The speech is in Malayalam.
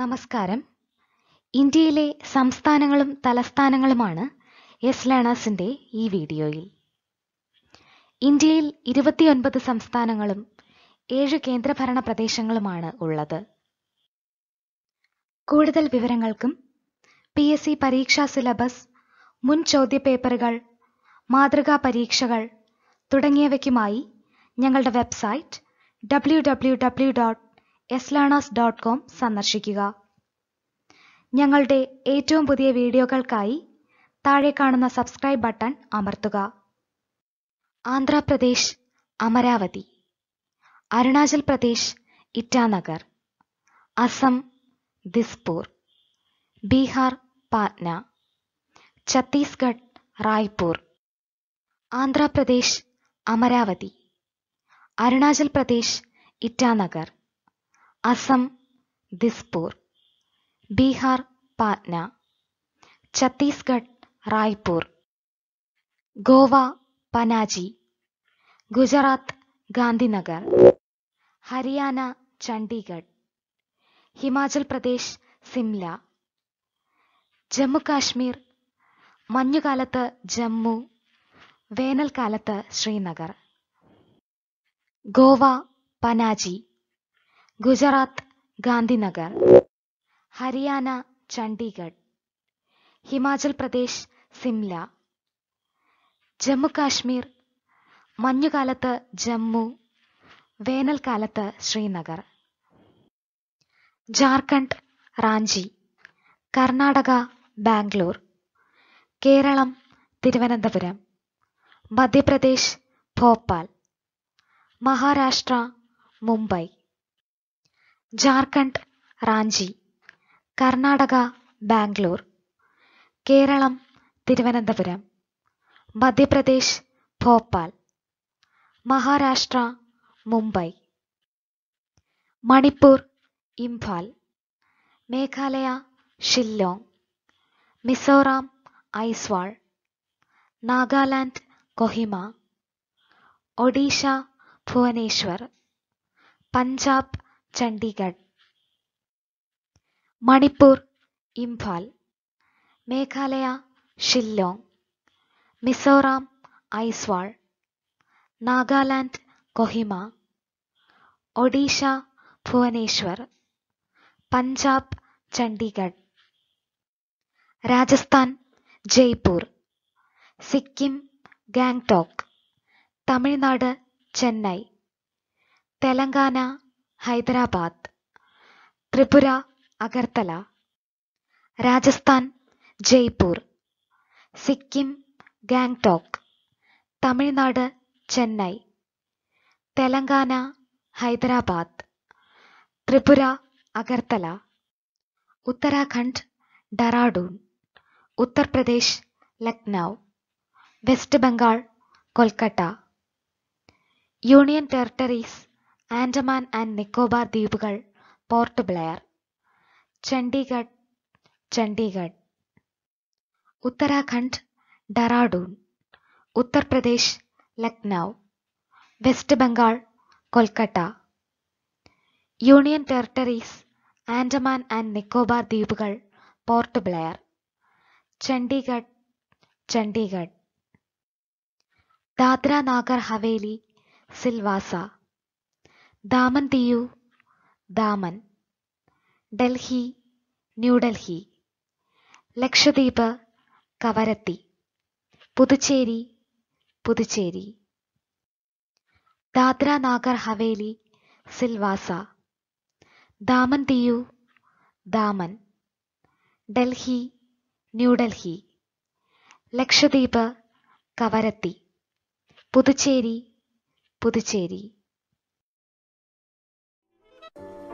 നമസ്കാരം ഇന്ത്യയിലെ സംസ്ഥാനങ്ങളും തലസ്ഥാനങ്ങളുമാണ് എസ് ലേണേഴ്സിൻ്റെ ഈ വീഡിയോയിൽ ഇന്ത്യയിൽ ഇരുപത്തിയൊൻപത് സംസ്ഥാനങ്ങളും ഏഴ് കേന്ദ്രഭരണ പ്രദേശങ്ങളുമാണ് ഉള്ളത് കൂടുതൽ വിവരങ്ങൾക്കും പി എസ് സി പരീക്ഷാ സിലബസ് മുൻ ചോദ്യപേപ്പറുകൾ മാതൃകാ പരീക്ഷകൾ തുടങ്ങിയവയ്ക്കുമായി ഞങ്ങളുടെ website W W W dot slearners dot com സന്ദർശിക്കുക ഞങ്ങളുടെ ഏറ്റവും പുതിയ വീഡിയോകൾക്കായി താഴെ കാണുന്ന സബ്സ്ക്രൈബ് ബട്ടൺ അമർത്തുക ആന്ധ്രാപ്രദേശ് അമരാവതി അരുണാചൽ പ്രദേശ് ഇറ്റാനഗർ അസം ദിസ്പൂർ ബീഹാർ പാറ്റ്ന ഛത്തീസ്ഗഡ് റായ്പൂർ ആന്ധ്രാപ്രദേശ് അമരാവതി അരുണാചൽ പ്രദേശ് ഇറ്റാനഗർ അസം ദിസ്പൂർ ബീഹാർ പാറ്റ്ന ഛത്തീസ്ഗഡ് റായ്പൂർ ഗോവ പനാജി ഗുജറാത്ത് ഗാന്ധിനഗർ ഹരിയാന ചണ്ഡീഗഡ് ഹിമാചൽ പ്രദേശ് സിംല ജമ്മുകാശ്മീർ മഞ്ഞുകാലത്ത് ജമ്മു വേനൽക്കാലത്ത് ശ്രീനഗർ ഗോവ പനാജി ഗുജറാത്ത് ഗാന്ധിനഗർ ഹരിയാന ചണ്ഡീഗഡ് ഹിമാചൽ പ്രദേശ് സിംല ജമ്മു കാശ്മീർ മഞ്ഞുകാലത്ത് ജമ്മു വേനൽക്കാലത്ത് Srinagar Jharkhand Ranchi Karnataka Bangalore Keralam Thiruvananthapuram Madhya Pradesh Bhopal Maharashtra Mumbai Jharkhand Ranchi Karnataka Bangalore Keralam Thiruvananthapuram Madhya Pradesh Bhopal Maharashtra Mumbai Manipur Imphal Meghalaya Shillong Mizoram Aizawl Nagaland Kohima Odisha Bhubaneswar Punjab Chandigarh Manipur Imphal Meghalaya Shillong Mizoram Aizawl Nagaland Kohima Odisha Bhubaneswar Punjab Chandigarh Rajasthan Jaipur Sikkim Gangtok Tamil Nadu Chennai Telangana Hyderabad Tripura Agartala Rajasthan Jaipur Sikkim Gangtok Tamil Nadu Chennai Telangana Hyderabad Tripura Agartala Uttarakhand Dehradun Uttar Pradesh Lucknow West Bengal Kolkata union territories Andaman and Nicobar ദ്വീപുകൾ Port Blair Chandigarh Chandigarh Uttarakhand Dehradun Uttar Pradesh Lucknow West Bengal Kolkata union territories Andaman and Nicobar ദ്വീപുകൾ പോർട്ട് ബ്ലെയർ ചണ്ഡീഗഡ് ചണ്ഡീഗഡ് ദാദ്ര നാഗർ ഹവേലി സിൽവാസ ദാമൻ ദാമൻ ഡൽഹി ന്യൂഡൽഹി ലക്ഷദ്വീപ് കവരത്തി പുതുച്ചേരി പുതുച്ചേരി ദാദ്ര നാഗർ ഹവേലി സിൽവാസ ദാമൻ ദാമൻ ഡൽഹി ന്യൂഡൽഹി ലക്ഷദ്വീപ് കവരത്തി പുതുച്ചേരി പുതുച്ചേരി